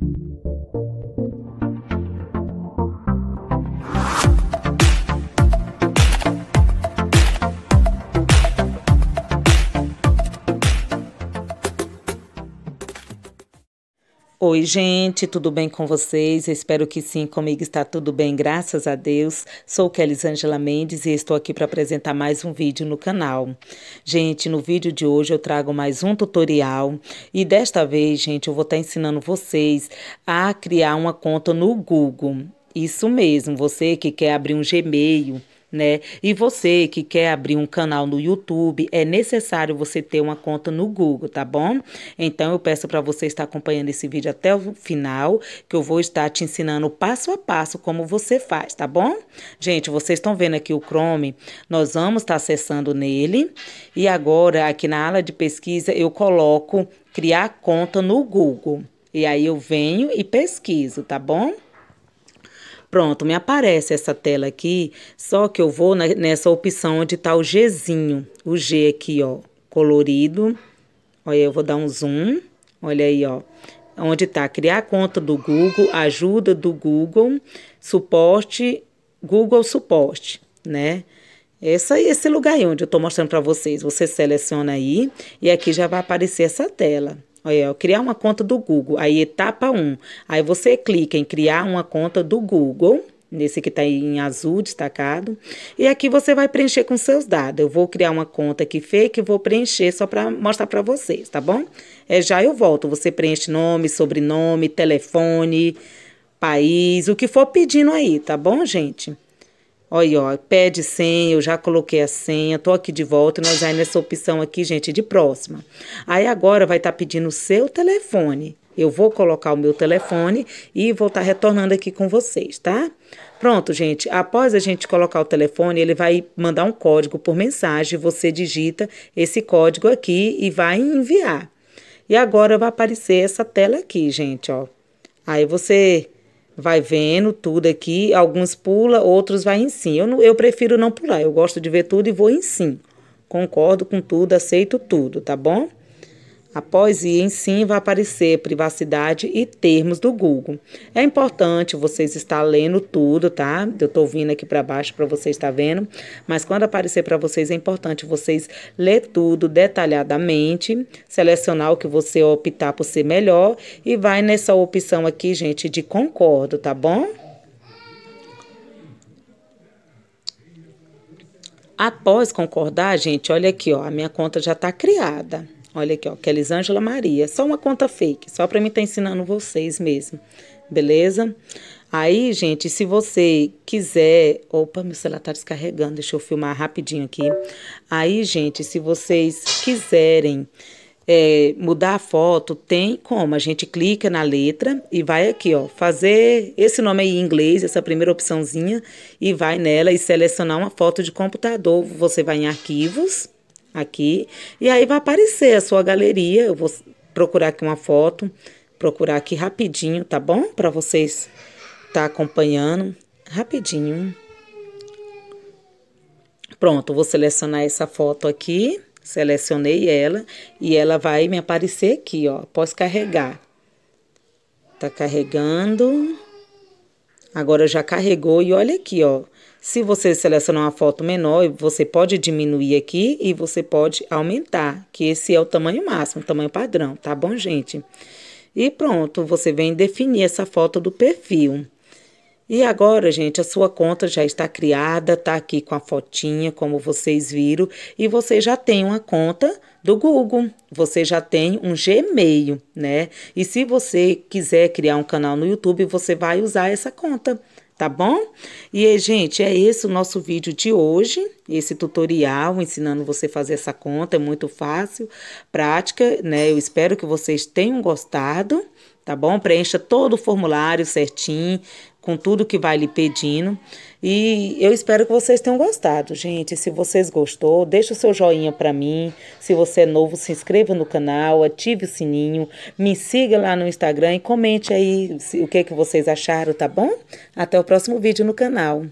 thank you Oi, gente, tudo bem com vocês? espero que sim, comigo está tudo bem, graças a Deus. Sou Kelisângela Mendes e estou aqui para apresentar mais um vídeo no canal. Gente, no vídeo de hoje eu trago mais um tutorial e desta vez, gente, eu vou estar ensinando vocês a criar uma conta no Google. Isso mesmo, você que quer abrir um Gmail, né? E você que quer abrir um canal no YouTube, é necessário você ter uma conta no Google, tá bom? Então eu peço para você estar acompanhando esse vídeo até o final, que eu vou estar te ensinando passo a passo como você faz, tá bom? Gente, vocês estão vendo aqui o Chrome, nós vamos estar tá acessando nele e agora aqui na ala de pesquisa eu coloco criar conta no Google. E aí eu venho e pesquiso, tá bom? Pronto, me aparece essa tela aqui, só que eu vou na, nessa opção onde está o Gzinho. O G aqui, ó, colorido. Olha, eu vou dar um zoom. Olha aí, ó. Onde está criar conta do Google, ajuda do Google, suporte, Google suporte, né? Essa, esse lugar aí onde eu estou mostrando para vocês. Você seleciona aí e aqui já vai aparecer essa tela. Olha, criar uma conta do Google. Aí, etapa 1. Aí você clica em criar uma conta do Google nesse que está em azul destacado. E aqui você vai preencher com seus dados. Eu vou criar uma conta aqui fake e vou preencher só para mostrar para vocês, tá bom? É, já eu volto. Você preenche nome, sobrenome, telefone, país, o que for pedindo aí, tá bom, gente? Olha, ó, pede senha, eu já coloquei a senha, tô aqui de volta, nós aí nessa opção aqui, gente, de próxima. Aí agora vai estar tá pedindo o seu telefone. Eu vou colocar o meu telefone e vou estar tá retornando aqui com vocês, tá? Pronto, gente, após a gente colocar o telefone, ele vai mandar um código por mensagem, você digita esse código aqui e vai enviar. E agora vai aparecer essa tela aqui, gente, ó. Aí você vai vendo tudo aqui, alguns pula, outros vai em sim. Eu, não, eu prefiro não pular, eu gosto de ver tudo e vou em sim. Concordo com tudo, aceito tudo, tá bom? Após ir em sim, vai aparecer privacidade e termos do Google. É importante vocês estar lendo tudo, tá? Eu estou vindo aqui para baixo para vocês estar tá vendo, mas quando aparecer para vocês é importante vocês ler tudo detalhadamente, selecionar o que você optar por ser melhor e vai nessa opção aqui, gente, de concordo, tá bom? Após concordar, gente, olha aqui, ó, a minha conta já está criada. Olha aqui, ó, que é Elisângela Maria. Só uma conta fake, só para mim estar tá ensinando vocês mesmo, beleza? Aí, gente, se você quiser... Opa, meu celular tá descarregando, deixa eu filmar rapidinho aqui. Aí, gente, se vocês quiserem... É, mudar a foto, tem como. A gente clica na letra e vai aqui, ó, fazer esse nome aí em inglês, essa primeira opçãozinha, e vai nela e selecionar uma foto de computador. Você vai em arquivos, aqui. E aí vai aparecer a sua galeria. Eu vou procurar aqui uma foto, procurar aqui rapidinho, tá bom? Para vocês tá acompanhando rapidinho. Pronto, vou selecionar essa foto aqui. Selecionei ela e ela vai me aparecer aqui, ó, posso carregar. Tá carregando. Agora já carregou e olha aqui, ó. Se você selecionar uma foto menor, você pode diminuir aqui e você pode aumentar, que esse é o tamanho máximo, o tamanho padrão, tá bom, gente? E pronto, você vem definir essa foto do perfil. E agora, gente, a sua conta já está criada, tá aqui com a fotinha, como vocês viram, e você já tem uma conta do Google, você já tem um Gmail, né? E se você quiser criar um canal no YouTube, você vai usar essa conta, tá bom? E, aí, gente, é esse o nosso vídeo de hoje, esse tutorial ensinando você a fazer essa conta, é muito fácil, prática, né? Eu espero que vocês tenham gostado tá bom? Preencha todo o formulário certinho, com tudo que vai lhe pedindo. E eu espero que vocês tenham gostado, gente. Se vocês gostou, deixa o seu joinha para mim. Se você é novo, se inscreva no canal, ative o sininho, me siga lá no Instagram e comente aí o que, é que vocês acharam, tá bom? Até o próximo vídeo no canal.